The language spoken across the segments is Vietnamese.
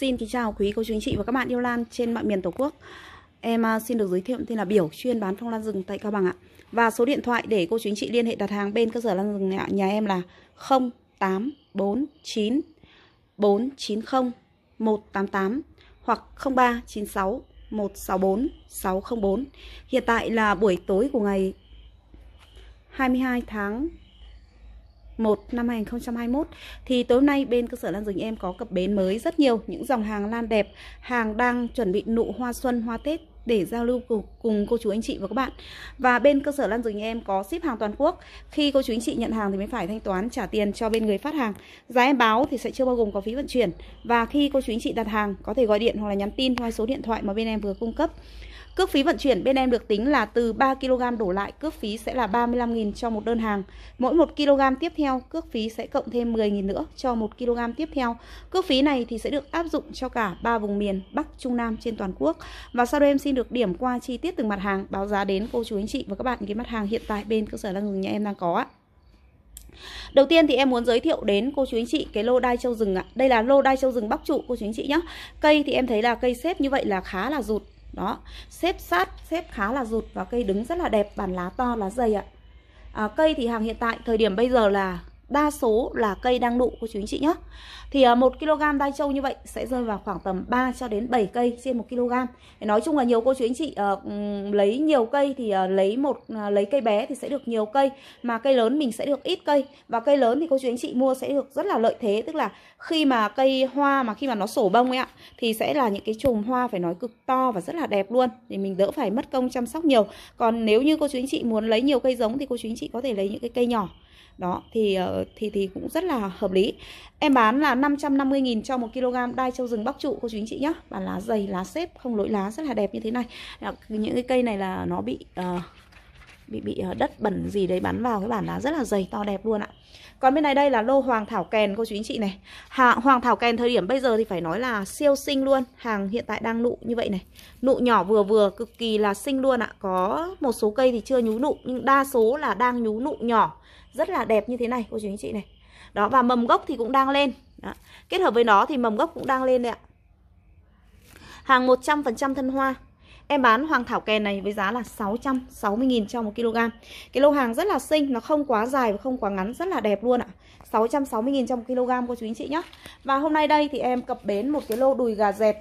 Xin kính chào quý cô chú anh chị và các bạn yêu lan trên mọi miền Tổ quốc Em à, xin được giới thiệu tên là Biểu chuyên bán phong lan rừng tại Cao Bằng ạ Và số điện thoại để cô chú anh chị liên hệ đặt hàng bên cơ sở lan rừng nhà, nhà em là 0849 490 188 hoặc 0396 164 604 Hiện tại là buổi tối của ngày 22 tháng 1 năm 2021 thì tối nay bên cơ sở Lan Rừng em có cập bến mới rất nhiều những dòng hàng lan đẹp, hàng đang chuẩn bị nụ hoa xuân, hoa Tết để giao lưu cùng, cùng cô chú anh chị và các bạn. Và bên cơ sở Lan Rừng em có ship hàng toàn quốc. Khi cô chú anh chị nhận hàng thì mới phải thanh toán trả tiền cho bên người phát hàng. Giá em báo thì sẽ chưa bao gồm có phí vận chuyển. Và khi cô chú anh chị đặt hàng có thể gọi điện hoặc là nhắn tin qua số điện thoại mà bên em vừa cung cấp Cước phí vận chuyển bên em được tính là từ 3 kg đổ lại, cước phí sẽ là 35.000 cho một đơn hàng. Mỗi 1 kg tiếp theo, cước phí sẽ cộng thêm 10.000 nữa cho 1 kg tiếp theo. Cước phí này thì sẽ được áp dụng cho cả ba vùng miền Bắc, Trung Nam trên toàn quốc. Và sau đây em xin được điểm qua chi tiết từng mặt hàng, báo giá đến cô chú anh chị và các bạn những cái mặt hàng hiện tại bên cơ sở Lan Hường nhà em đang có ạ. Đầu tiên thì em muốn giới thiệu đến cô chú anh chị cái lô đai châu rừng ạ. Đây là lô đai châu rừng Bắc trụ cô chú anh chị nhé. Cây thì em thấy là cây xếp như vậy là khá là rụt đó xếp sát xếp khá là rụt và cây đứng rất là đẹp bản lá to lá dày ạ à, cây thì hàng hiện tại thời điểm bây giờ là đa số là cây đang nụ cô chú anh chị nhé thì à, một kg đai trâu như vậy sẽ rơi vào khoảng tầm 3 cho đến 7 cây trên một kg nói chung là nhiều cô chú anh chị uh, lấy nhiều cây thì uh, lấy một uh, lấy cây bé thì sẽ được nhiều cây mà cây lớn mình sẽ được ít cây và cây lớn thì cô chú anh chị mua sẽ được rất là lợi thế tức là khi mà cây hoa mà khi mà nó sổ bông ấy ạ thì sẽ là những cái chùm hoa phải nói cực to và rất là đẹp luôn thì mình đỡ phải mất công chăm sóc nhiều còn nếu như cô chú anh chị muốn lấy nhiều cây giống thì cô chú anh chị có thể lấy những cái cây nhỏ đó thì ờ, thì thì cũng rất là hợp lý em bán là 550.000 cho 1 kg đai châu rừng bắc trụ cô chú anh chị nhá và lá dày lá xếp không lỗi lá rất là đẹp như thế này những cái cây này là nó bị uh, bị bị ờ, đất bẩn gì đấy bắn vào cái bản lá rất là dày to đẹp luôn ạ còn bên này đây là lô hoàng thảo kèn cô chú anh chị này Hạ, hoàng thảo kèn thời điểm bây giờ thì phải nói là siêu sinh luôn hàng hiện tại đang nụ như vậy này nụ nhỏ vừa vừa cực kỳ là xinh luôn ạ có một số cây thì chưa nhú nụ nhưng đa số là đang nhú nụ nhỏ rất là đẹp như thế này cô chú anh chị này đó và mầm gốc thì cũng đang lên đó. kết hợp với nó thì mầm gốc cũng đang lên đấy ạ hàng 100% thân hoa Em bán hoàng thảo kèn này với giá là 660.000 cho 1 kg. Cái lô hàng rất là xinh, nó không quá dài và không quá ngắn, rất là đẹp luôn ạ. À. 660.000 cho 1 kg cô chú anh chị nhé. Và hôm nay đây thì em cập bến một cái lô đùi gà dẹt.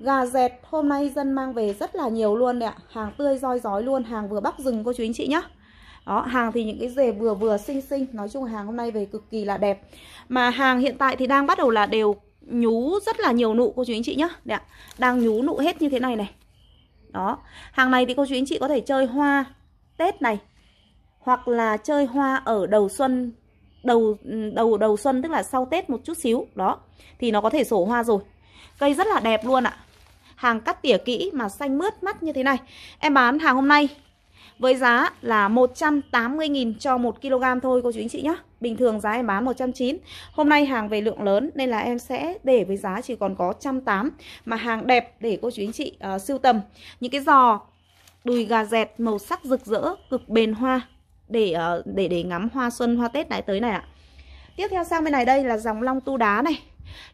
Gà dẹt hôm nay dân mang về rất là nhiều luôn đấy ạ. À. Hàng tươi roi rói luôn, hàng vừa bóc rừng cô chú anh chị nhé đó hàng thì những cái dề vừa vừa xinh xinh nói chung hàng hôm nay về cực kỳ là đẹp mà hàng hiện tại thì đang bắt đầu là đều nhú rất là nhiều nụ cô chú anh chị nhá Đấy ạ. đang nhú nụ hết như thế này này đó hàng này thì cô chú anh chị có thể chơi hoa tết này hoặc là chơi hoa ở đầu xuân đầu đầu đầu xuân tức là sau Tết một chút xíu đó thì nó có thể sổ hoa rồi cây rất là đẹp luôn ạ hàng cắt tỉa kỹ mà xanh mướt mắt như thế này em bán hàng hôm nay với giá là 180.000 cho 1 kg thôi cô chú anh chị nhé Bình thường giá em bán 190 Hôm nay hàng về lượng lớn nên là em sẽ để với giá chỉ còn có 180 Mà hàng đẹp để cô chú anh chị uh, ờ, siêu tầm Những cái giò đùi gà dẹt màu sắc rực rỡ cực bền hoa để uh, để để ngắm hoa xuân hoa Tết này tới này ạ Tiếp theo sang bên này đây là dòng long tu đá này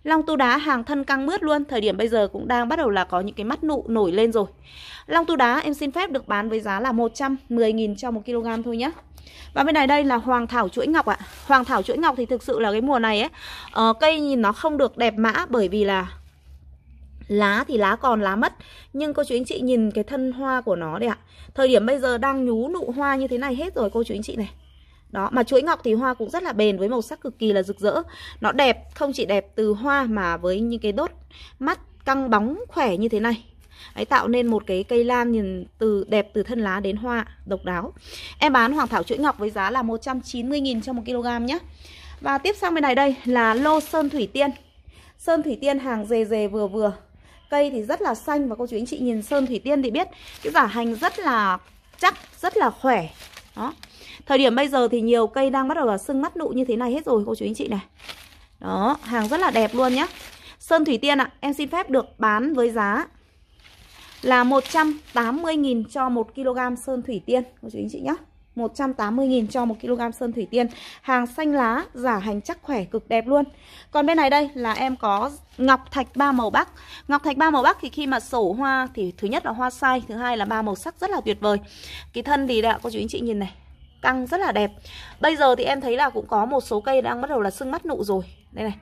Long tu đá hàng thân căng mướt luôn, thời điểm bây giờ cũng đang bắt đầu là có những cái mắt nụ nổi lên rồi. Long tu đá em xin phép được bán với giá là 110.000 cho 1 kg thôi nhé. Và bên này đây là hoàng thảo chuỗi ngọc ạ. À. Hoàng thảo chuỗi ngọc thì thực sự là cái mùa này ấy, uh, cây nhìn nó không được đẹp mã bởi vì là lá thì lá còn lá mất nhưng cô chú anh chị nhìn cái thân hoa của nó đây ạ thời điểm bây giờ đang nhú nụ hoa như thế này hết rồi cô chú anh chị này đó, mà chuỗi ngọc thì hoa cũng rất là bền với màu sắc cực kỳ là rực rỡ. Nó đẹp, không chỉ đẹp từ hoa mà với những cái đốt mắt căng bóng khỏe như thế này. ấy tạo nên một cái cây lan nhìn từ đẹp từ thân lá đến hoa độc đáo. Em bán hoàng thảo chuỗi ngọc với giá là 190.000 cho 1 kg nhé. Và tiếp sang bên này đây là lô sơn thủy tiên. Sơn thủy tiên hàng dề dề vừa vừa. Cây thì rất là xanh và cô chú anh chị nhìn sơn thủy tiên thì biết cái giả hành rất là chắc, rất là khỏe. Đó, Thời điểm bây giờ thì nhiều cây đang bắt đầu là sưng mắt nụ như thế này hết rồi cô chú anh chị này. Đó, hàng rất là đẹp luôn nhá. Sơn Thủy Tiên ạ, à, em xin phép được bán với giá là 180.000 cho 1 kg sơn thủy tiên cô chú anh chị nhé 180.000 cho 1 kg sơn thủy tiên Hàng xanh lá, giả hành chắc khỏe, cực đẹp luôn Còn bên này đây là em có ngọc thạch ba màu bắc Ngọc thạch ba màu bắc thì khi mà sổ hoa thì thứ nhất là hoa sai Thứ hai là ba màu sắc rất là tuyệt vời Cái thân thì đã cô chú anh chị nhìn này căng rất là đẹp Bây giờ thì em thấy là cũng có một số cây đang bắt đầu là sưng mắt nụ rồi Đây này,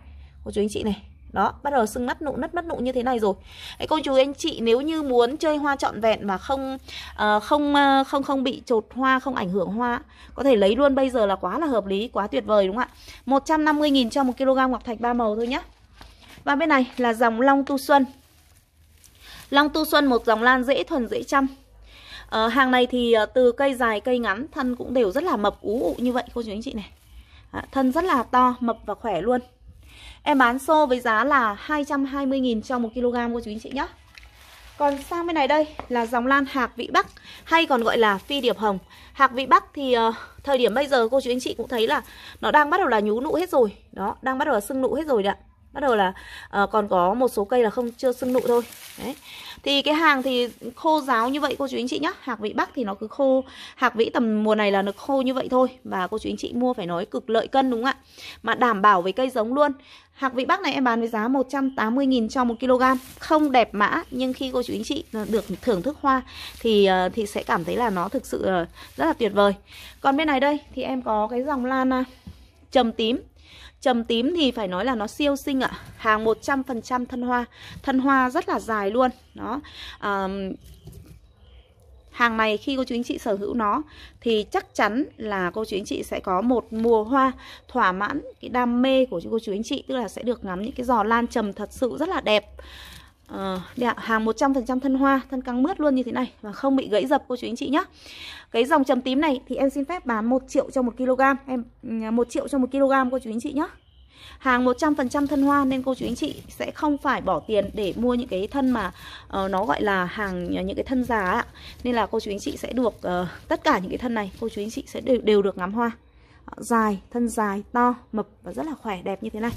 cô chú anh chị này đó, bắt đầu sưng mắt nụ, nứt mắt nụ như thế này rồi Đấy, Cô chú anh chị nếu như muốn chơi hoa trọn vẹn mà không uh, không uh, không không bị trột hoa, không ảnh hưởng hoa Có thể lấy luôn bây giờ là quá là hợp lý, quá tuyệt vời đúng không ạ 150.000 cho 1 kg ngọc thạch ba màu thôi nhé. Và bên này là dòng long tu xuân Long tu xuân một dòng lan dễ thuần dễ chăm à, hàng này thì ờ, từ cây dài cây ngắn thân cũng đều rất là mập ú ụ như vậy cô chú anh chị này à, thân rất là to mập và khỏe luôn em bán xô với giá là 220.000 cho 1 kg cô chú anh chị nhé còn sang bên này đây là dòng lan hạc vị Bắc hay còn gọi là phi điệp hồng. Hạc vị Bắc thì uh, thời điểm bây giờ cô chú anh chị cũng thấy là nó đang bắt đầu là nhú nụ hết rồi. Đó, đang bắt đầu là sưng nụ hết rồi đấy ạ bắt đầu là uh, còn có một số cây là không chưa sưng nụ thôi đấy thì cái hàng thì khô ráo như vậy cô chú anh chị nhá hạc vị bắc thì nó cứ khô hạc vĩ tầm mùa này là nó khô như vậy thôi và cô chú anh chị mua phải nói cực lợi cân đúng không ạ mà đảm bảo với cây giống luôn hạc vị bắc này em bán với giá 180.000 cho một kg không đẹp mã nhưng khi cô chú anh chị được thưởng thức hoa thì ờ, thì sẽ cảm thấy là nó thực sự ờ, rất là tuyệt vời còn bên này đây thì em có cái dòng lan trầm tím Trầm tím thì phải nói là nó siêu xinh ạ. À. Hàng 100% thân hoa. Thân hoa rất là dài luôn. Đó. À, hàng này khi cô chú anh chị sở hữu nó thì chắc chắn là cô chú anh chị sẽ có một mùa hoa thỏa mãn cái đam mê của cô chú anh chị tức là sẽ được ngắm những cái giò lan trầm thật sự rất là đẹp à, ờ, đây ạ, hàng 100% thân hoa, thân căng mướt luôn như thế này và không bị gãy dập cô chú anh chị nhé. Cái dòng trầm tím này thì em xin phép bán 1 triệu cho 1 kg, em 1 ừ, triệu cho 1 kg cô chú anh chị nhé. Hàng 100% thân hoa nên cô chú anh chị sẽ không phải bỏ tiền để mua những cái thân mà uh, nó gọi là hàng ờ, những cái thân giá ạ. Nên là cô chú anh chị sẽ được uh, tất cả những cái thân này cô chú anh chị sẽ đều, đều được ngắm hoa. Dài, thân dài, to, mập và rất là khỏe đẹp như thế này.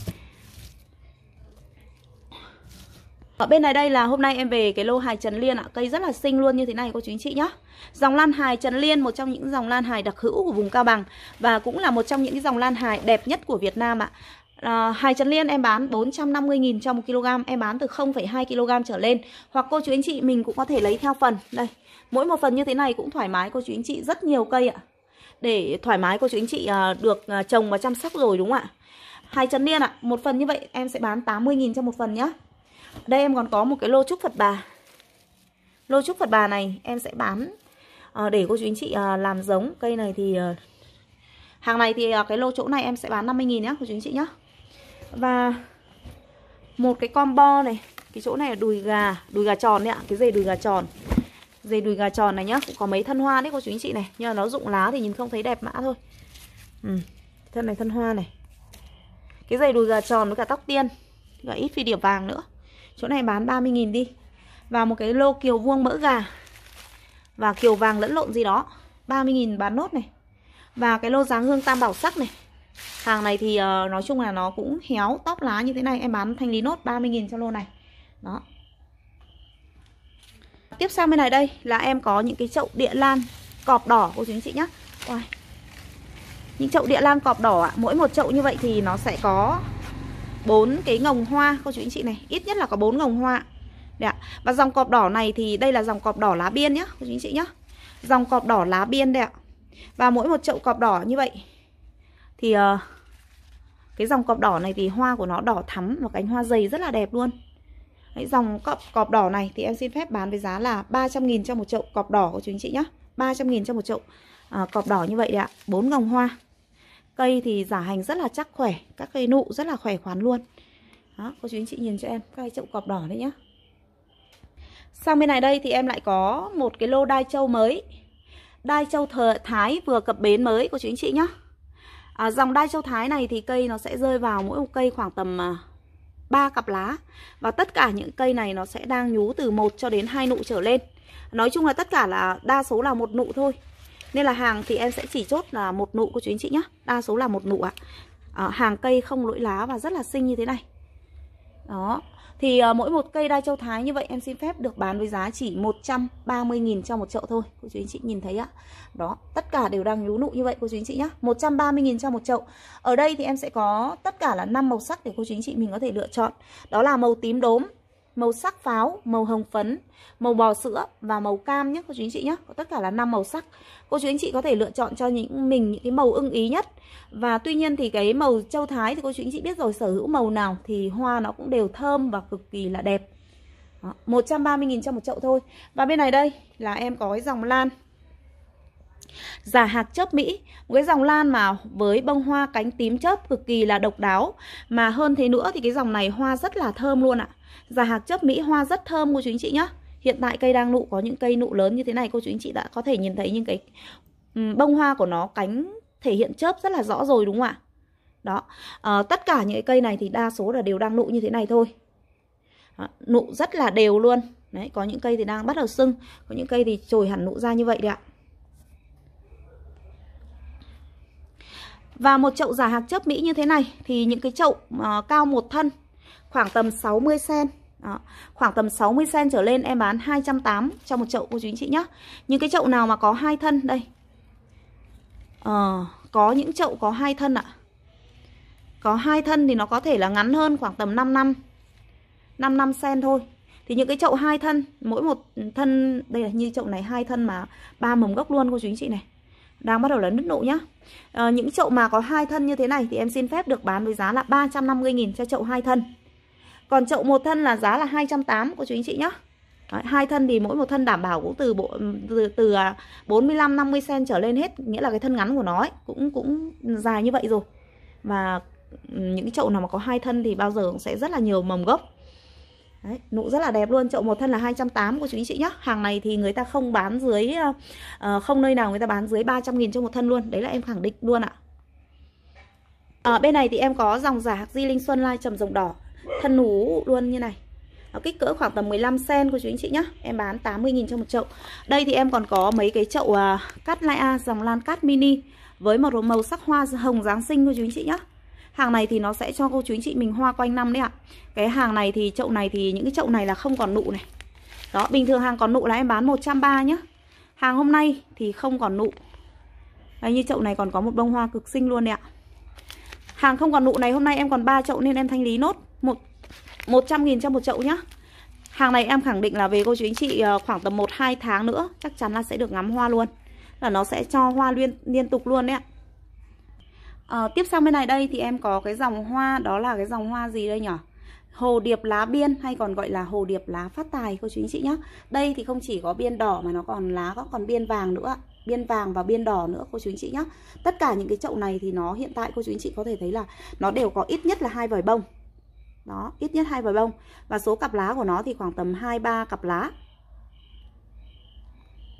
Ở bên này đây là hôm nay em về cái lô hài trần liên ạ Cây rất là xinh luôn như thế này cô chú anh chị nhá Dòng lan hài trần liên một trong những dòng lan hài đặc hữu của vùng Cao Bằng Và cũng là một trong những cái dòng lan hài đẹp nhất của Việt Nam ạ à. hài trần liên em bán 450.000 cho 1 kg Em bán từ 0,2 kg trở lên Hoặc cô chú anh chị mình cũng có thể lấy theo phần Đây, mỗi một phần như thế này cũng thoải mái cô chú anh chị Rất nhiều cây ạ Để thoải mái cô chú anh chị à, được à, trồng và chăm sóc rồi đúng không ạ Hài trần liên ạ Một phần như vậy em sẽ bán 80.000 cho một phần nhá đây em còn có một cái lô trúc Phật bà lô trúc Phật bà này em sẽ bán à, để cô chú anh chị à, làm giống cây này thì à, hàng này thì à, cái lô chỗ này em sẽ bán 50 000 nhá cô chú anh chị nhá và một cái combo này cái chỗ này là đùi gà đùi gà tròn đấy ạ cái dây đùi gà tròn dây đùi gà tròn này nhá cũng có mấy thân hoa đấy cô chú anh chị này nhưng mà nó rụng lá thì nhìn không thấy đẹp mã thôi ừ. thân này thân hoa này cái dây đùi gà tròn với cả tóc tiên và ít phi điểm vàng nữa Chỗ này bán 30.000 đi Và một cái lô kiều vuông mỡ gà Và kiều vàng lẫn lộn gì đó 30.000 bán nốt này Và cái lô dáng hương tam bảo sắc này Hàng này thì uh, nói chung là nó cũng héo Tóc lá như thế này em bán thanh lý nốt 30.000 cho lô này Đó Tiếp sang bên này đây là em có những cái chậu địa lan Cọp đỏ cô chú anh chị nhá Ôi. Những chậu địa lan cọp đỏ ạ Mỗi một chậu như vậy thì nó sẽ có bốn cái ngồng hoa cô chú anh chị này ít nhất là có bốn ngồng hoa Đấy ạ. và dòng cọp đỏ này thì đây là dòng cọp đỏ lá biên nhá cô chú anh chị nhá dòng cọp đỏ lá biên đấy ạ và mỗi một chậu cọp đỏ như vậy thì uh, cái dòng cọp đỏ này thì hoa của nó đỏ thắm và cánh hoa dày rất là đẹp luôn Đấy, dòng cọp, cọp đỏ này thì em xin phép bán với giá là 300 nghìn cho một chậu cọp đỏ của chú anh chị nhá 300 nghìn cho một chậu à, cọp đỏ như vậy đấy ạ bốn ngồng hoa Cây thì giả hành rất là chắc khỏe Các cây nụ rất là khỏe khoắn luôn Đó, cô chú anh chị nhìn cho em cây chậu cọp đỏ đấy nhá Sang bên này đây thì em lại có một cái lô đai châu mới Đai châu thờ Thái vừa cập bến mới của chú anh chị nhá à, Dòng đai châu Thái này thì cây nó sẽ rơi vào mỗi một cây khoảng tầm à, ba cặp lá Và tất cả những cây này nó sẽ đang nhú từ 1 cho đến 2 nụ trở lên Nói chung là tất cả là đa số là một nụ thôi nên là hàng thì em sẽ chỉ chốt là một nụ của chú anh chị nhé Đa số là một nụ ạ à, Hàng cây không lỗi lá và rất là xinh như thế này Đó Thì à, mỗi một cây đai châu Thái như vậy em xin phép được bán với giá chỉ 130.000 cho một chậu thôi Cô chú anh chị nhìn thấy ạ Đó, tất cả đều đang nhú nụ như vậy cô chú anh chị nhé 130.000 cho một chậu Ở đây thì em sẽ có tất cả là 5 màu sắc để cô chú anh chị mình có thể lựa chọn Đó là màu tím đốm màu sắc pháo, màu hồng phấn, màu bò sữa và màu cam nhé cô chú anh chị nhé. Có tất cả là 5 màu sắc. Cô chú anh chị có thể lựa chọn cho những mình những cái màu ưng ý nhất. Và tuy nhiên thì cái màu châu Thái thì cô chú anh chị biết rồi sở hữu màu nào thì hoa nó cũng đều thơm và cực kỳ là đẹp. 130.000 cho một chậu thôi. Và bên này đây là em có cái dòng lan Giả hạc chớp Mỹ, một cái dòng lan mà với bông hoa cánh tím chớp cực kỳ là độc đáo Mà hơn thế nữa thì cái dòng này hoa rất là thơm luôn ạ à. Giả hạc chấp Mỹ hoa rất thơm cô chú anh chị nhá Hiện tại cây đang nụ có những cây nụ lớn như thế này cô chú anh chị đã có thể nhìn thấy những cái bông hoa của nó cánh thể hiện chớp rất là rõ rồi đúng không ạ Đó à, Tất cả những cái cây này thì đa số là đều đang nụ như thế này thôi đó, Nụ rất là đều luôn Đấy, có những cây thì đang bắt đầu sưng Có những cây thì trồi hẳn nụ ra như vậy đấy ạ Và một chậu giả hạc chớp Mỹ như thế này Thì những cái chậu uh, cao một thân khoảng tầm 60 cm đó. Khoảng tầm 60 sen trở lên em bán 280 cho một chậu cô chú anh chị nhá. Những cái chậu nào mà có hai thân đây. Ờ, có những chậu có hai thân ạ. Có hai thân thì nó có thể là ngắn hơn khoảng tầm 5 năm. 5 năm sen thôi. Thì những cái chậu hai thân, mỗi một thân đây là như chậu này hai thân mà ba mầm gốc luôn cô chú anh chị này. Đang bắt đầu là nứt nụ nhá. Ờ, những chậu mà có hai thân như thế này thì em xin phép được bán với giá là 350 000 cho chậu hai thân. Còn chậu một thân là giá là 280 của chú anh chị nhá. Đấy, hai thân thì mỗi một thân đảm bảo cũng từ bộ từ, từ 45 50 cm trở lên hết, nghĩa là cái thân ngắn của nó ấy, cũng cũng dài như vậy rồi. Và ừ, những cái chậu nào mà có hai thân thì bao giờ cũng sẽ rất là nhiều mầm gốc. Đấy, nụ rất là đẹp luôn, chậu một thân là 280 của chú anh chị nhá. Hàng này thì người ta không bán dưới uh, không nơi nào người ta bán dưới 300 000 cho một thân luôn. Đấy là em khẳng định luôn ạ. À, bên này thì em có dòng giả di linh xuân lai trầm rồng đỏ thân ú luôn như này nó kích cỡ khoảng tầm 15 cm của chú anh chị nhá. Em bán 80.000 cho một chậu. Đây thì em còn có mấy cái chậu uh, cắt lai a dòng lan cát mini với một màu sắc hoa hồng giáng sinh của chú anh chị nhá. Hàng này thì nó sẽ cho cô chú anh chị mình hoa quanh năm đấy ạ. Cái hàng này thì chậu này thì những cái chậu này là không còn nụ này. Đó, bình thường hàng còn nụ là em bán 130 nhá. Hàng hôm nay thì không còn nụ. Đấy như chậu này còn có một bông hoa cực xinh luôn đấy ạ. Hàng không còn nụ này hôm nay em còn 3 chậu nên em thanh lý nốt một 100.000 cho một chậu nhá Hàng này em khẳng định là về cô chú anh chị khoảng tầm 1-2 tháng nữa Chắc chắn là sẽ được ngắm hoa luôn Là nó sẽ cho hoa liên, liên tục luôn đấy ạ à, Tiếp sang bên này đây thì em có cái dòng hoa Đó là cái dòng hoa gì đây nhỉ Hồ điệp lá biên hay còn gọi là hồ điệp lá phát tài cô chú anh chị nhé Đây thì không chỉ có biên đỏ mà nó còn lá có còn biên vàng nữa Biên vàng và biên đỏ nữa cô chú anh chị nhé Tất cả những cái chậu này thì nó hiện tại cô chú anh chị có thể thấy là Nó đều có ít nhất là hai vòi bông đó, ít nhất hai vòi bông Và số cặp lá của nó thì khoảng tầm 2-3 cặp lá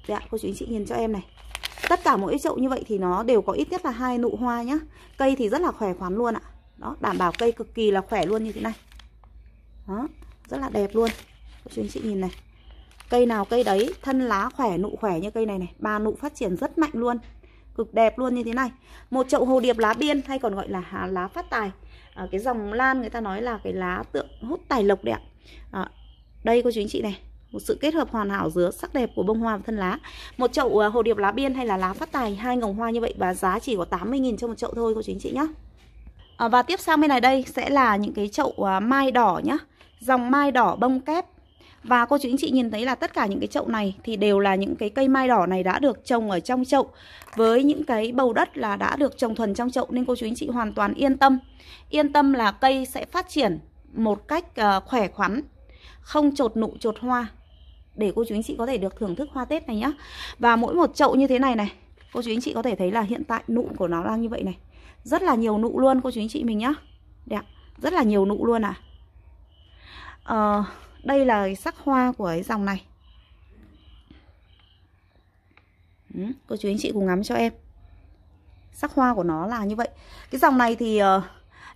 Dạ cô chú anh chị nhìn cho em này Tất cả mỗi chậu như vậy thì nó đều có ít nhất là hai nụ hoa nhá Cây thì rất là khỏe khoắn luôn ạ Đó, đảm bảo cây cực kỳ là khỏe luôn như thế này Đó, rất là đẹp luôn Cô chú anh chị nhìn này Cây nào cây đấy, thân lá khỏe, nụ khỏe như cây này này Ba nụ phát triển rất mạnh luôn Cực đẹp luôn như thế này Một chậu hồ điệp lá biên hay còn gọi là lá phát tài à, cái dòng lan người ta nói là cái lá tượng hút tài lộc đẹp, à, ờ, đây cô chú anh chị này một sự kết hợp hoàn hảo giữa sắc đẹp của bông hoa và thân lá một chậu ờ, hồ điệp lá biên hay là lá phát tài hai ngồng hoa như vậy và giá chỉ có 80.000 cho một chậu thôi cô chú anh chị nhé à, và tiếp sang bên này đây sẽ là những cái chậu mai đỏ nhá dòng mai đỏ bông kép và cô chú anh chị nhìn thấy là tất cả những cái chậu này thì đều là những cái cây mai đỏ này đã được trồng ở trong chậu với những cái bầu đất là đã được trồng thuần trong chậu nên cô chú anh chị hoàn toàn yên tâm. Yên tâm là cây sẽ phát triển một cách ờ, khỏe khoắn, không trột nụ trột hoa để cô chú anh chị có thể được thưởng thức hoa Tết này nhá. Và mỗi một chậu như thế này này, cô chú anh chị có thể thấy là hiện tại nụ của nó đang như vậy này. Rất là nhiều nụ luôn cô chú anh chị mình nhá. Đẹp, rất là nhiều nụ luôn à. Ờ uh, đây là sắc hoa của cái dòng này ừ, cô chú anh chị cùng ngắm cho em sắc hoa của nó là như vậy cái dòng này thì uh,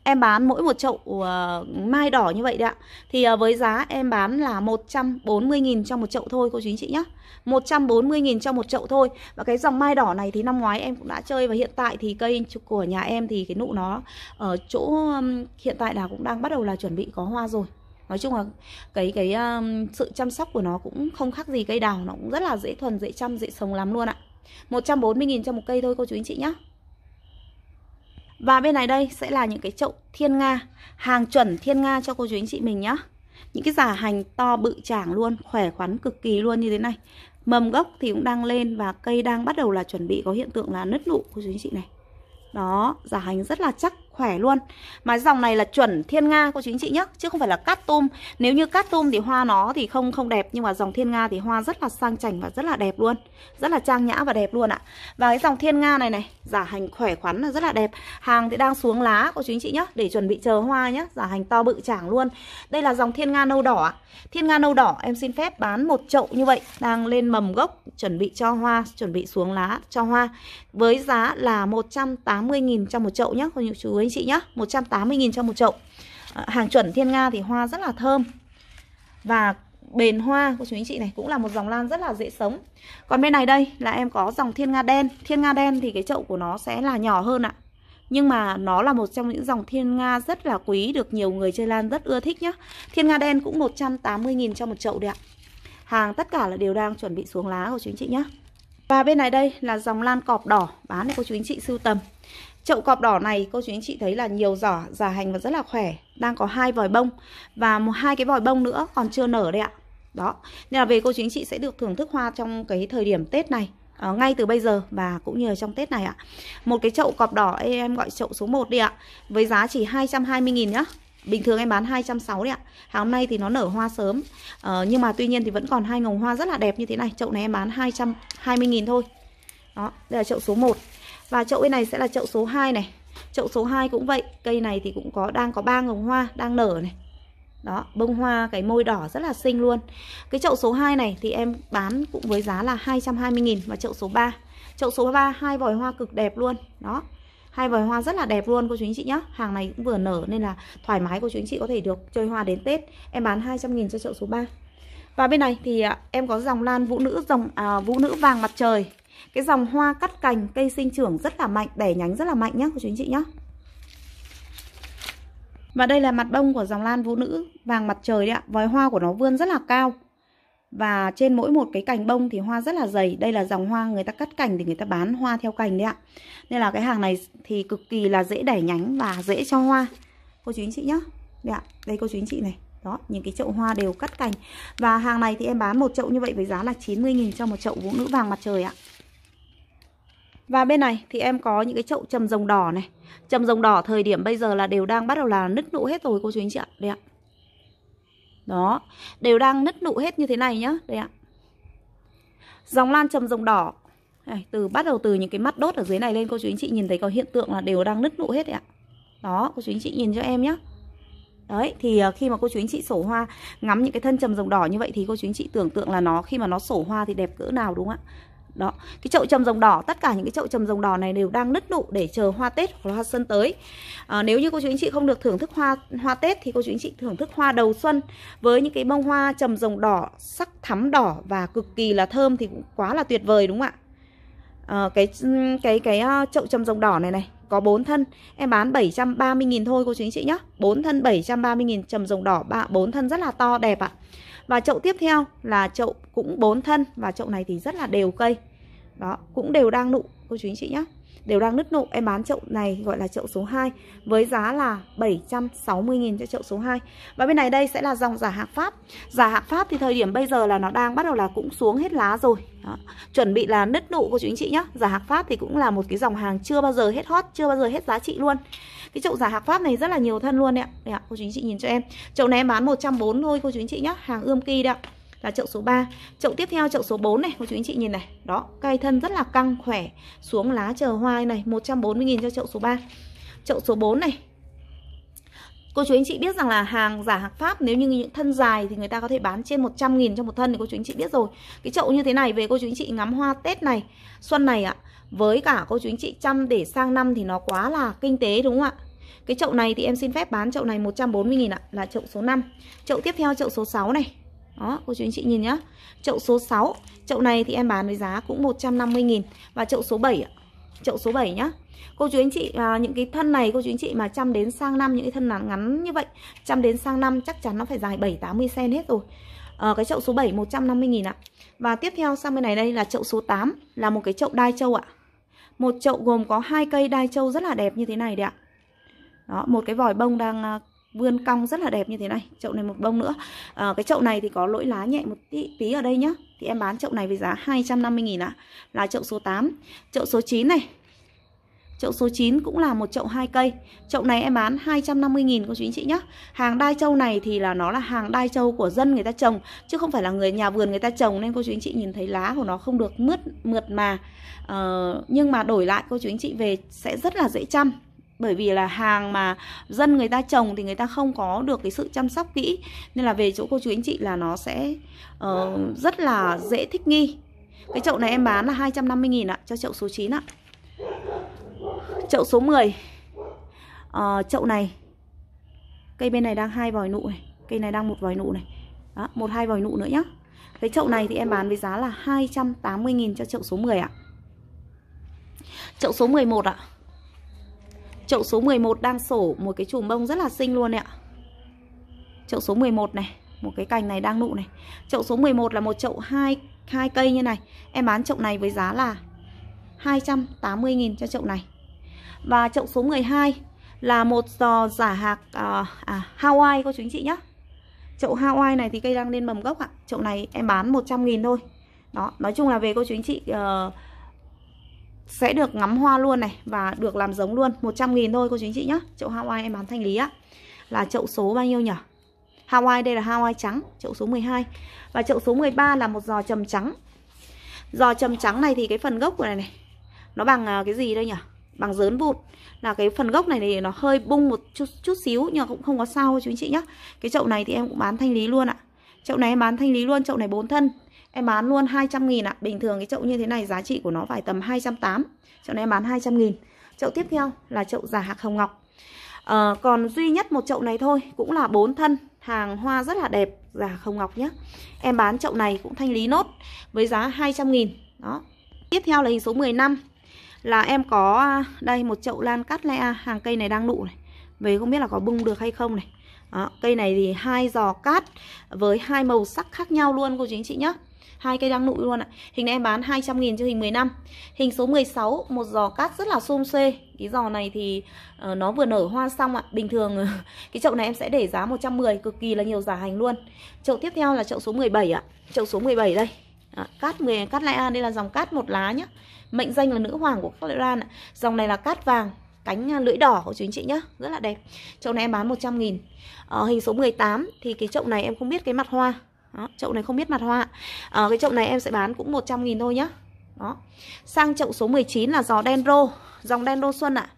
em bán mỗi một chậu uh, mai đỏ như vậy đấy ạ Thì uh, với giá em bán là 140.000 cho một chậu thôi cô chú anh chị nhé 140.000 cho một chậu thôi Và cái dòng mai đỏ này thì năm ngoái em cũng đã chơi Và hiện tại thì cây của nhà em thì cái nụ nó Ở chỗ um, hiện tại là cũng đang bắt đầu là chuẩn bị có hoa rồi nói chung là cái cái um, sự chăm sóc của nó cũng không khác gì cây đào nó cũng rất là dễ thuần dễ chăm dễ sống lắm luôn ạ 140.000 cho một cây thôi cô chú anh chị nhé và bên này đây sẽ là những cái chậu thiên nga hàng chuẩn thiên nga cho cô chú anh chị mình nhé những cái giả hành to bự chảng luôn khỏe khoắn cực kỳ luôn như thế này mầm gốc thì cũng đang lên và cây đang bắt đầu là chuẩn bị có hiện tượng là nứt nụ cô chú anh chị này đó giả hành rất là chắc khỏe luôn mà dòng này là chuẩn thiên nga cô chú anh chị nhé chứ không phải là cát tôm nếu như cát tôm thì hoa nó thì không không đẹp nhưng mà dòng thiên nga thì hoa rất là sang chảnh và rất là đẹp luôn rất là trang nhã và đẹp luôn ạ và cái dòng thiên nga này này giả hành khỏe khoắn là rất là đẹp hàng thì đang xuống lá cô chú anh chị nhé để chuẩn bị chờ hoa nhé giả hành to bự chảng luôn đây là dòng thiên nga nâu đỏ thiên nga nâu đỏ em xin phép bán một chậu như vậy đang lên mầm gốc chuẩn bị cho hoa chuẩn bị xuống lá cho hoa với giá là 180.000 cho một chậu nhé cô chú anh chị nhá 180.000 cho một chậu à, Hàng chuẩn thiên nga thì hoa rất là thơm Và bền hoa của chú anh chị này cũng là một dòng lan rất là dễ sống Còn bên này đây là em có dòng thiên nga đen Thiên nga đen thì cái chậu của nó sẽ là nhỏ hơn ạ nhưng mà nó là một trong những dòng thiên nga rất là quý Được nhiều người chơi lan rất ưa thích nhá Thiên nga đen cũng 180.000 cho một chậu đấy ạ Hàng tất cả là đều đang chuẩn bị xuống lá của chú anh chị nhá Và bên này đây là dòng lan cọp đỏ Bán này cô chú anh chị sưu tầm Chậu cọp đỏ này cô chú anh chị thấy là nhiều giỏ, giả hành và rất là khỏe Đang có hai vòi bông và một hai cái vòi bông nữa còn chưa nở đây ạ Đó, nên là về cô chú anh chị sẽ được thưởng thức hoa trong cái thời điểm Tết này à, ngay từ bây giờ và cũng như là trong Tết này ạ. Một cái chậu cọp đỏ em gọi chậu số 1 đi ạ. Với giá chỉ 220 000 nhá. Bình thường em bán 260 đấy ạ. hôm nay thì nó nở hoa sớm. À, nhưng mà tuy nhiên thì vẫn còn hai ngồng hoa rất là đẹp như thế này. Chậu này em bán 220 000 thôi. Đó, đây là chậu số 1. Và chậu bên này sẽ là chậu số 2 này. Chậu số 2 cũng vậy, cây này thì cũng có đang có ba ngồng hoa đang nở này. Đó, bông hoa cái môi đỏ rất là xinh luôn. Cái chậu số 2 này thì em bán cũng với giá là 220 000 và chậu số 3. Chậu số 3 hai vòi hoa cực đẹp luôn. Đó. Hai vòi hoa rất là đẹp luôn cô chú anh chị nhá. Hàng này cũng vừa nở nên là thoải mái cô chú anh chị có thể được chơi hoa đến Tết. Em bán 200 000 cho chậu số 3. Và bên này thì à, em có dòng lan vũ nữ dòng à, vũ nữ vàng mặt trời cái dòng hoa cắt cành cây sinh trưởng rất là mạnh đẻ nhánh rất là mạnh nhé cô chú anh chị nhé và đây là mặt bông của dòng lan vũ nữ vàng mặt trời đấy ạ vòi hoa của nó vươn rất là cao và trên mỗi một cái cành bông thì hoa rất là dày Đây là dòng hoa người ta cắt cành thì người ta bán hoa theo cành đấy ạ Nên là cái hàng này thì cực kỳ là dễ đẻ nhánh và dễ cho hoa Cô chú anh chị nhé Đây ạ, đây cô chú anh chị này Đó, những cái chậu hoa đều cắt cành Và hàng này thì em bán một chậu như vậy với giá là 90.000 cho một chậu vũ nữ vàng mặt trời ạ và bên này thì em có những cái chậu trầm rồng đỏ này Trầm rồng đỏ thời điểm bây giờ là đều đang bắt đầu là nứt nụ hết rồi cô chú anh chị ạ Đây ạ Đó Đều đang nứt nụ hết như thế này nhá Đây ạ Dòng lan trầm rồng đỏ này, từ Bắt đầu từ những cái mắt đốt ở dưới này lên cô chú anh chị nhìn thấy có hiện tượng là đều đang nứt nụ hết đấy ạ Đó cô chú anh chị nhìn cho em nhé Đấy, thì ờ, khi mà cô chú anh chị sổ hoa ngắm những cái thân trầm rồng đỏ như vậy thì cô chú anh chị tưởng tượng là nó khi mà nó sổ hoa thì đẹp cỡ nào đúng không ạ? đó cái chậu trầm rồng đỏ tất cả những cái chậu trầm rồng đỏ này đều đang nứt nụ để chờ hoa tết hoặc là hoa xuân tới à, nếu như cô chú anh chị không được thưởng thức hoa hoa tết thì cô chú anh chị thưởng thức hoa đầu xuân với những cái bông hoa trầm rồng đỏ sắc thắm đỏ và cực kỳ là thơm thì cũng quá là tuyệt vời đúng không ạ à, cái cái cái ờ, chậu trầm rồng đỏ này này có 4 thân Em bán 730.000 thôi cô chú anh chị nhá 4 thân 730.000 trầm rồng đỏ 4 thân rất là to đẹp ạ à. Và chậu tiếp theo là chậu cũng bốn thân và chậu này thì rất là đều cây. Đó, cũng đều đang nụ cô chú anh chị nhé Đều đang nứt nụ, em bán chậu này gọi là chậu số 2 với giá là 760.000 cho chậu số 2. Và bên này đây sẽ là dòng giả hạc Pháp. Giả hạc Pháp thì thời điểm bây giờ là nó đang bắt đầu là cũng xuống hết lá rồi. Đó. Chuẩn bị là nứt nụ của chú anh chị nhé Giả hạc Pháp thì cũng là một cái dòng hàng chưa bao giờ hết hot Chưa bao giờ hết giá trị luôn Cái chậu giả hạc Pháp này rất là nhiều thân luôn đấy ạ đấy ạ, Cô chú anh chị nhìn cho em Chậu này em bán 140 thôi cô chú anh chị nhé Hàng ươm kỳ đấy ạ là chậu số 3 Chậu tiếp theo chậu số 4 này Cô chú anh chị nhìn này Đó cây thân rất là căng khỏe Xuống lá chờ hoa này 140.000 cho chậu số 3 Chậu số 4 này Cô chú anh chị biết rằng là hàng giả hàng Pháp nếu như những thân dài thì người ta có thể bán trên 100 nghìn cho một thân thì cô chú anh chị biết rồi. Cái chậu như thế này về cô chú anh chị ngắm hoa Tết này, xuân này ạ. với cả cô chú anh chị chăm để sang năm thì nó quá là kinh tế đúng không ạ? Cái chậu này thì em xin phép bán chậu này 140 nghìn ạ, là chậu số 5. Chậu tiếp theo chậu số 6 này. Đó, cô chú anh chị nhìn nhá. Chậu số 6, chậu này thì em bán với giá cũng 150 nghìn và chậu số 7 ạ. chậu số 7 nhá cô chú anh chị à, những cái thân này cô chú anh chị mà chăm đến sang năm những cái thân ngắn như vậy chăm đến sang năm chắc chắn nó phải dài 7 80 cm hết rồi à, cái chậu số 7 150 000 ạ. Và tiếp theo sang bên này đây là chậu số 8 là một cái chậu đai châu ạ. Một chậu gồm có hai cây đai châu rất là đẹp như thế này đấy ạ. Đó, một cái vòi bông đang à, vươn cong rất là đẹp như thế này. Chậu này một bông nữa. À, cái chậu này thì có lỗi lá nhẹ một tí, tí ở đây nhá. Thì em bán chậu này với giá 250 000 ạ. Là chậu số 8. Chậu số 9 này Chậu số 9 cũng là một chậu hai cây. Chậu này em bán 250.000 cô chú anh chị nhé. Hàng đai châu này thì là nó là hàng đai châu của dân người ta trồng chứ không phải là người nhà vườn người ta trồng nên cô chú anh chị nhìn thấy lá của nó không được mướt mượt mà. Ờ, nhưng mà đổi lại cô chú anh chị về sẽ rất là dễ chăm bởi vì là hàng mà dân người ta trồng thì người ta không có được cái sự chăm sóc kỹ nên là về chỗ cô chú anh chị là nó sẽ uh, rất là dễ thích nghi cái chậu này em bán là 250 000 ạ cho chậu số 9 ạ Chậu số 10 à, ờ, Chậu này Cây bên này đang hai vòi nụ này Cây này đang một vòi nụ này Đó, một hai vòi nụ nữa nhá Cái chậu này thì em bán với giá là 280.000 cho chậu số 10 ạ Chậu số 11 ạ Chậu số 11 đang sổ một cái chùm bông rất là xinh luôn ạ Chậu số 11 này Một cái cành này đang nụ này Chậu số 11 là một chậu hai hai cây như này Em bán chậu này với giá là 280.000 cho chậu này và chậu số 12 là một giò giả hạc à, à, Hawaii cô chú anh chị nhé Chậu Hawaii này thì cây đang lên mầm gốc ạ. Chậu này em bán 100 nghìn thôi. Đó, nói chung là về cô chú anh chị uh, sẽ được ngắm hoa luôn này và được làm giống luôn, 100 nghìn thôi cô chú anh chị nhá. Chậu Hawaii em bán thanh lý á. Là chậu số bao nhiêu nhỉ? Hawaii đây là Hawaii trắng, chậu số 12. Và chậu số 13 là một giò trầm trắng. Giò trầm trắng này thì cái phần gốc của này này nó bằng à, cái gì đây nhỉ? bằng dớn vụt là cái phần gốc này thì nó hơi bung một chút chút xíu nhưng mà cũng không có sao chú anh chị nhá cái chậu này thì em cũng bán thanh lý luôn ạ chậu này em bán thanh lý luôn chậu này bốn thân em bán luôn 200 nghìn ạ bình thường cái chậu như thế này giá trị của nó phải tầm 280 chậu này em bán 200 nghìn chậu tiếp theo là chậu giả hạc hồng ngọc à, còn duy nhất một chậu này thôi cũng là bốn thân hàng hoa rất là đẹp giả hồng ngọc nhé Em bán chậu này cũng thanh lý nốt với giá 200 nghìn Đó. Tiếp theo là hình số 15 là em có à, đây một chậu lan cắt lea à, hàng cây này đang nụ này về không biết là có bung được hay không này đó, cây này thì hai giò cát với hai màu sắc khác nhau luôn cô chú anh chị nhé hai cây đang nụ luôn ạ. Hình này em bán 200 000 cho hình năm Hình số 16, một giò cát rất là xôm xê. Cái giò này thì uh, nó vừa nở hoa xong ạ. Bình thường ờ, cái chậu này em sẽ để giá 110, cực kỳ là nhiều giả hành luôn. Chậu tiếp theo là chậu số 17 ạ. Chậu số 17 đây. À, cát 10 cát lai an đây là dòng cát một lá nhá mệnh danh là nữ hoàng của các loại lan ạ. Dòng này là cát vàng, cánh à, lưỡi đỏ của chú anh chị nhá, rất là đẹp. Chậu này em bán 100 000 Ờ, hình số 18 thì cái chậu này em không biết cái mặt hoa. Đó, chậu này không biết mặt hoa. Ờ, cái chậu này em sẽ bán cũng 100 000 thôi nhá. Đó. Sang chậu số 19 là giò đen rô, dòng đen rô xuân ạ.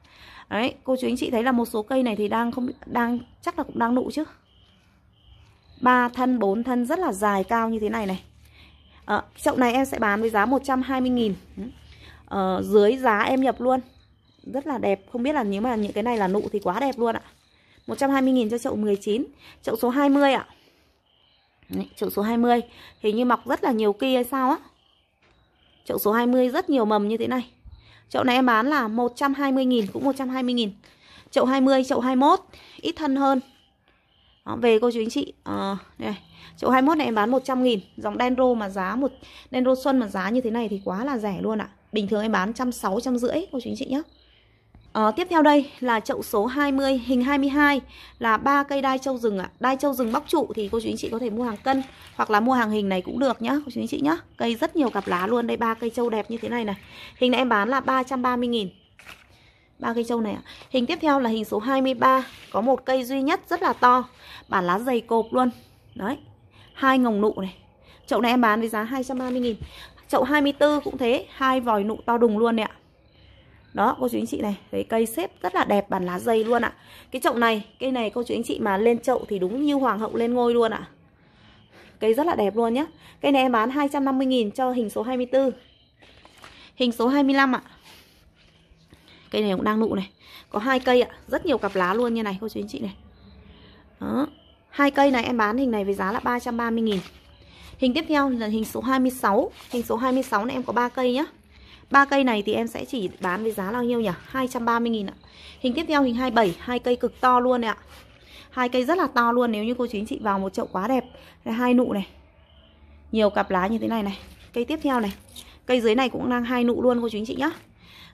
Đấy, cô chú anh chị thấy là một số cây này thì đang không đang chắc là cũng đang nụ chứ. ba thân, bốn thân rất là dài cao như thế này này. À, chậu này em sẽ bán với giá 120 000 nghìn uh, dưới giá em nhập luôn rất là đẹp không biết là nếu mà những cái này là nụ thì quá đẹp luôn ạ 120.000 cho chậu 19 chậu số 20 ạ chậu số 20 hình như mọc rất là nhiều kia hay sao á chậu số 20 rất nhiều mầm như thế này chậu này em bán là 120.000 cũng 120.000 chậu 20 chậu 21 ít thân hơn đó, về cô chú anh chị à, đây. chậu 21 này em bán 100 nghìn dòng dendro mà giá một dendro xuân mà giá như thế này thì quá là rẻ luôn ạ Bình thường em bán 160 150 cô chú anh chị nhé à, ờ, Tiếp theo đây là chậu số 20 hình 22 là ba cây đai châu rừng ạ. À. Đai châu rừng bóc trụ thì cô chú anh chị có thể mua hàng cân hoặc là mua hàng hình này cũng được nhá cô chú anh chị nhá. Cây rất nhiều cặp lá luôn đây ba cây châu đẹp như thế này này. Hình này em bán là 330 000 ba cây châu này ạ. À. Hình tiếp theo là hình số 23, có một cây duy nhất rất là to, bản lá dày cộp luôn. Đấy. Hai ngồng nụ này. Chậu này em bán với giá 230 000 Chậu 24 cũng thế, hai vòi nụ to đùng luôn đấy ạ. Đó, cô chú anh chị này, thấy cây xếp rất là đẹp bản lá dày luôn ạ. Cái chậu này, cây này cô chú anh chị mà lên chậu thì đúng như hoàng hậu lên ngôi luôn ạ. Cây rất là đẹp luôn nhé Cây này em bán 250 000 cho hình số 24. Hình số 25 ạ. Cây này cũng đang nụ này. Có hai cây ạ, rất nhiều cặp lá luôn như này cô chú anh chị này. Đó. Hai cây này em bán hình này với giá là 330 000 Hình tiếp theo là hình số 26 Hình số 26 này em có 3 cây nhé 3 cây này thì em sẽ chỉ bán với giá là nhiêu nhỉ? 230 nghìn ạ Hình tiếp theo hình 27 hai cây cực to luôn này ạ hai cây rất là to luôn nếu như cô chú anh chị vào một chậu quá đẹp hai nụ này nhiều cặp lá như thế này này cây tiếp theo này cây dưới này cũng đang hai nụ luôn cô chú anh chị nhá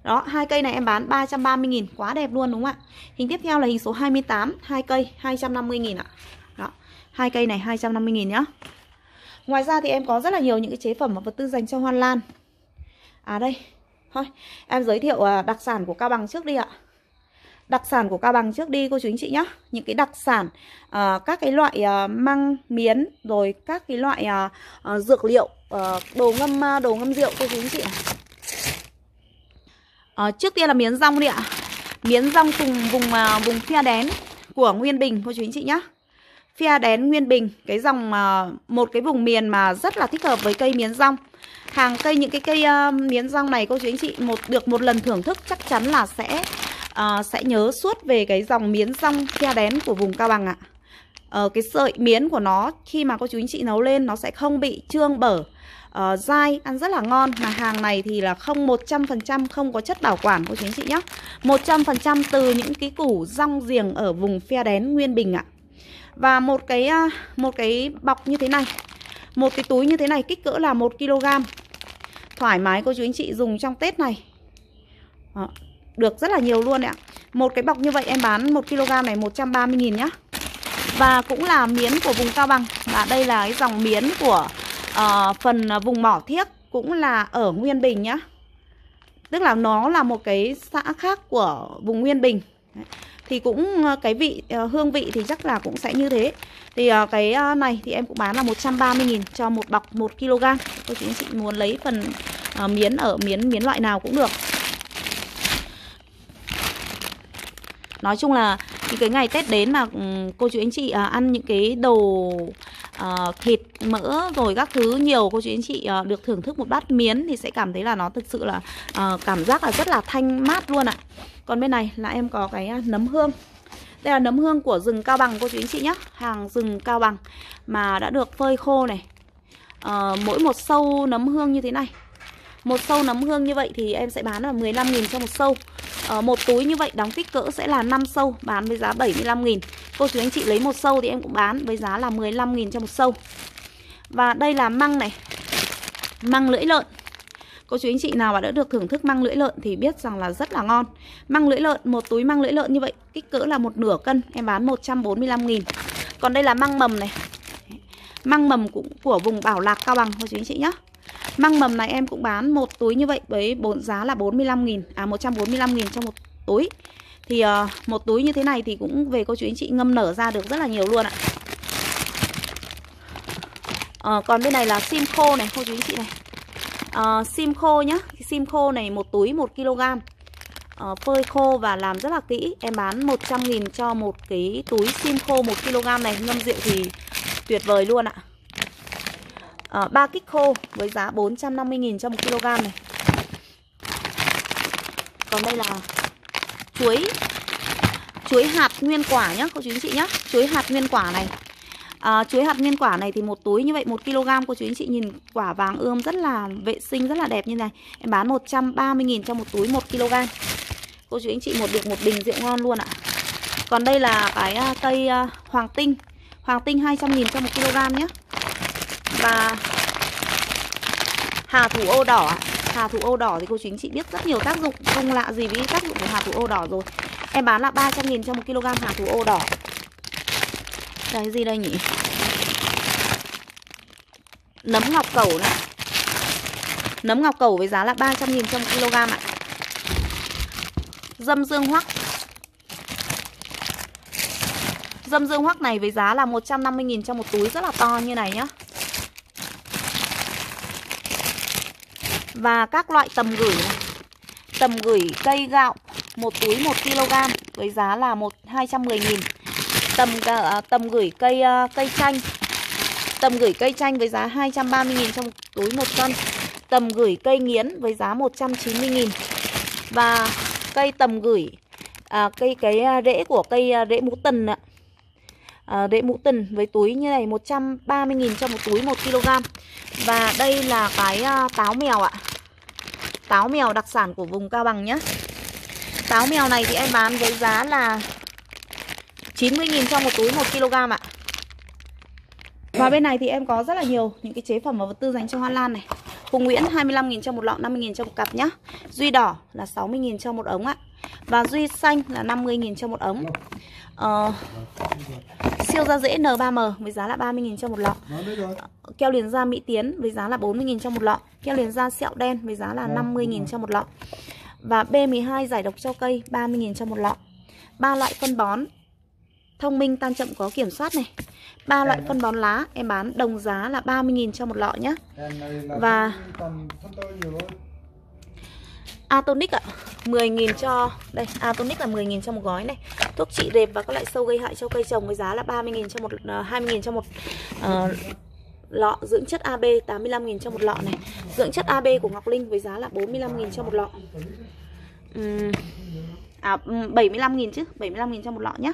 đó hai cây này em bán 330.000 quá đẹp luôn đúng không ạ hình tiếp theo là hình số 28 hai cây 250.000 ạ đó hai cây này 250.000 nhá Ngoài ra thì em có rất là nhiều những cái chế phẩm và vật tư dành cho hoa lan À đây Thôi em giới thiệu à, đặc sản của Cao Bằng trước đi ạ Đặc sản của Cao Bằng trước đi cô chú anh chị nhá Những cái đặc sản uh, Các cái loại uh, măng, miến Rồi các cái loại uh, dược liệu uh, Đồ ngâm uh, đồ ngâm rượu cô chú anh chị uh, Trước tiên là miến rong đi ạ Miến rong cùng vùng uh, vùng phe đén Của Nguyên Bình cô chú anh chị nhé phi đén nguyên bình cái dòng ờ, một cái vùng miền mà rất là thích hợp với cây miến rong hàng cây những cái cây uh, miến rong này cô chú anh chị một được một lần thưởng thức chắc chắn là sẽ uh, sẽ nhớ suốt về cái dòng miến rong phe đén của vùng cao bằng ạ uh, cái sợi miến của nó khi mà cô chú anh chị nấu lên nó sẽ không bị trương bở uh, dai ăn rất là ngon mà hàng này thì là không một phần trăm không có chất bảo quản cô chú anh chị nhé Một phần trăm từ những cái củ rong giềng ở vùng phe đén nguyên bình ạ và một cái à, một cái bọc như thế này một cái túi như thế này kích cỡ là 1 kg thoải mái cô chú anh chị dùng trong Tết này Đó, được rất là nhiều luôn ạ một cái bọc như vậy em bán 1 kg này 130.000 nhá và cũng là miến của vùng Cao Bằng và đây là cái dòng miến của uh, phần vùng mỏ thiếc cũng là ở Nguyên Bình nhá tức là nó là một cái xã khác của vùng Nguyên Bình thì cũng ờ, cái vị ờ, hương vị thì chắc là cũng sẽ như thế thì ờ, cái này thì em cũng bán là 130.000 cho một bọc 1 kg cô chú anh chị muốn lấy phần miến ở miến miến loại nào cũng được nói chung là những cái ngày tết đến mà ừ, cô chú anh chị à, ăn những cái đồ à, thịt mỡ rồi các thứ nhiều cô chú anh chị à, được thưởng thức một bát miến thì sẽ cảm thấy là nó thực sự là à, cảm giác là rất là thanh mát luôn ạ còn bên này là em có cái à, nấm hương đây là nấm hương của rừng Cao Bằng cô chú anh chị nhé Hàng rừng Cao Bằng mà đã được phơi khô này à, Mỗi một sâu nấm hương như thế này Một sâu nấm hương như vậy thì em sẽ bán là 15.000 cho một sâu Ờ, một túi như vậy đóng kích cỡ sẽ là 5 sâu bán với giá 75 000 Cô chú anh chị lấy một sâu thì em cũng bán với giá là 15 000 cho một sâu. Và đây là măng này. Măng lưỡi lợn. Cô chú anh chị nào mà đã được thưởng thức măng lưỡi lợn thì biết rằng là rất là ngon. Măng lưỡi lợn, một túi măng lưỡi lợn như vậy, kích cỡ là một nửa cân, em bán 145 000 Còn đây là măng mầm này. Măng mầm cũng của vùng Bảo Lạc Cao Bằng cô chú anh chị nhé Măng mầm này em cũng bán một túi như vậy với bốn giá là 45 000 à 145 000 cho một túi. Thì uh, một túi như thế này thì cũng về cô chú anh chị ngâm nở ra được rất là nhiều luôn ạ. À, còn bên này là sim khô này cô chú anh chị này. À, sim khô nhá. Sim khô này một túi 1 kg. À, phơi khô và làm rất là kỹ. Em bán 100 000 cho một cái túi sim khô 1 kg này, ngâm rượu thì tuyệt vời luôn ạ. Ờ, ba uh, kích khô với giá 450.000 cho 1 kg này. Còn đây là chuối chuối hạt nguyên quả nhá cô chú anh chị nhá. Chuối hạt nguyên quả này. À, chuối hạt nguyên quả này thì một túi như vậy 1 kg cô chú anh chị nhìn quả vàng ươm rất là vệ sinh rất là đẹp như này. Em bán 130.000 cho một túi 1 kg. Cô chú anh chị một được một bình rượu ngon luôn ạ. Còn đây là cái à, cây à, hoàng tinh. Hoàng tinh 200.000 cho 1 kg nhé và hà thủ ô đỏ hà thủ ô đỏ thì cô chú anh chị biết rất nhiều tác dụng không lạ gì với tác dụng của hà thủ ô đỏ rồi em bán là 300 nghìn cho một kg hà thủ ô đỏ đấy gì đây nhỉ nấm ngọc cầu này nấm ngọc cầu với giá là 300 nghìn trong kg ạ dâm dương hoắc dâm dương hoắc này với giá là 150 nghìn cho một túi rất là to như này nhá và các loại tầm gửi này. Tầm gửi cây gạo một túi 1 kg với giá là 1 210 000 Tầm uh, tầm gửi cây à, cây chanh. Tầm gửi cây chanh với giá 230 000 trong túi 1 cân. Tầm gửi cây nghiến với giá 190 000 Và cây tầm gửi à, cây cái à, rễ của cây rễ mũ tần ạ. À, rễ mũ tần với túi như này 130 000 cho một túi 1 kg. Và đây là cái táo mèo ạ. Táo mèo đặc sản của vùng Cao Bằng nhé Táo mèo này thì em bán với giá là 90.000 cho một túi 1 kg ạ Và bên này thì em có rất là nhiều những cái chế phẩm và vật tư dành cho hoa lan này Hùng Nguyễn 25.000 cho một lọ, 50.000 cho một cặp nhá Duy đỏ là 60.000 cho một ống ạ Và duy xanh là 50.000 cho một ống ờ, siêu da dễ N3M với giá là 30.000 cho một lọ. Keo liền da Mỹ Tiến với giá là 40.000 cho một lọ. Keo liền da sẹo đen với giá là 50.000 vâng, cho một lọ. Và B12 giải độc cho cây 30.000 cho một lọ. Ba loại phân bón thông minh tan chậm có kiểm soát này. Ba loại phân bón lá em bán đồng giá là 30.000 cho một lọ nhé. Và Atonic ạ. 10.000 cho đây, Atonic là 10.000 cho một gói này. Thuốc trị rệp và các loại sâu gây hại cho cây trồng với giá là 30.000 cho một uh, ờ, 20.000 cho một uh, lọ dưỡng chất AB 85.000 cho một lọ này. Dưỡng chất AB của Ngọc Linh với giá là 45.000 cho một lọ. Uhm, à 75.000 chứ, 75.000 cho một lọ nhá.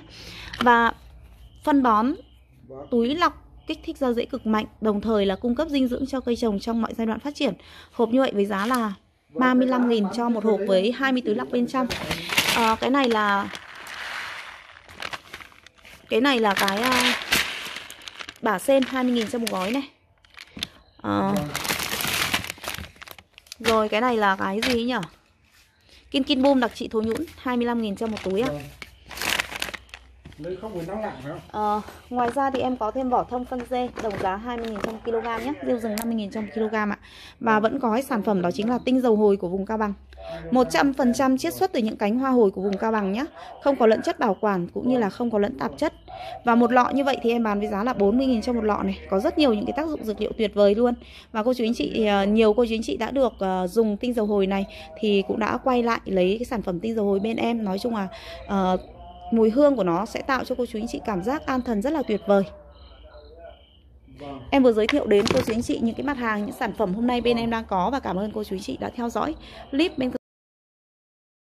Và phân bón túi lọc kích thích giao dễ cực mạnh, đồng thời là cung cấp dinh dưỡng cho cây trồng trong mọi giai đoạn phát triển. Hộp như vậy với giá là 35.000 cho một hộp với 20 túi lọc bên trong à, Cái này là Cái này là cái à, Bả sen 20.000 cho một gói này à, Rồi cái này là cái gì nhỉ kinh kinh Boom đặc trị thố nhũn 25.000 cho một túi ạ à. Lấy 0,5 lạng phải không? À, ngoài ra thì em có thêm vỏ thông phân dê đồng giá 20.000 trong kg nhé riêu rừng 50.000 trong kg ạ Và vẫn có sản phẩm đó chính là tinh dầu hồi của vùng Cao Bằng 100% chiết xuất từ những cánh hoa hồi của vùng Cao Bằng nhé Không có lẫn chất bảo quản cũng như là không có lẫn tạp chất Và một lọ như vậy thì em bán với giá là 40.000 cho một lọ này Có rất nhiều những cái tác dụng dược liệu tuyệt vời luôn Và cô chú anh chị, ờ, nhiều cô chú anh chị đã được ờ, dùng tinh dầu hồi này Thì cũng đã quay lại lấy cái sản phẩm tinh dầu hồi bên em Nói chung là uh, mùi hương của nó sẽ tạo cho cô chú anh chị cảm giác an thần rất là tuyệt vời vâng. Em vừa giới thiệu đến cô chú anh chị những cái mặt hàng, những sản phẩm hôm nay bên em đang có và cảm ơn cô chú anh chị đã theo dõi clip bên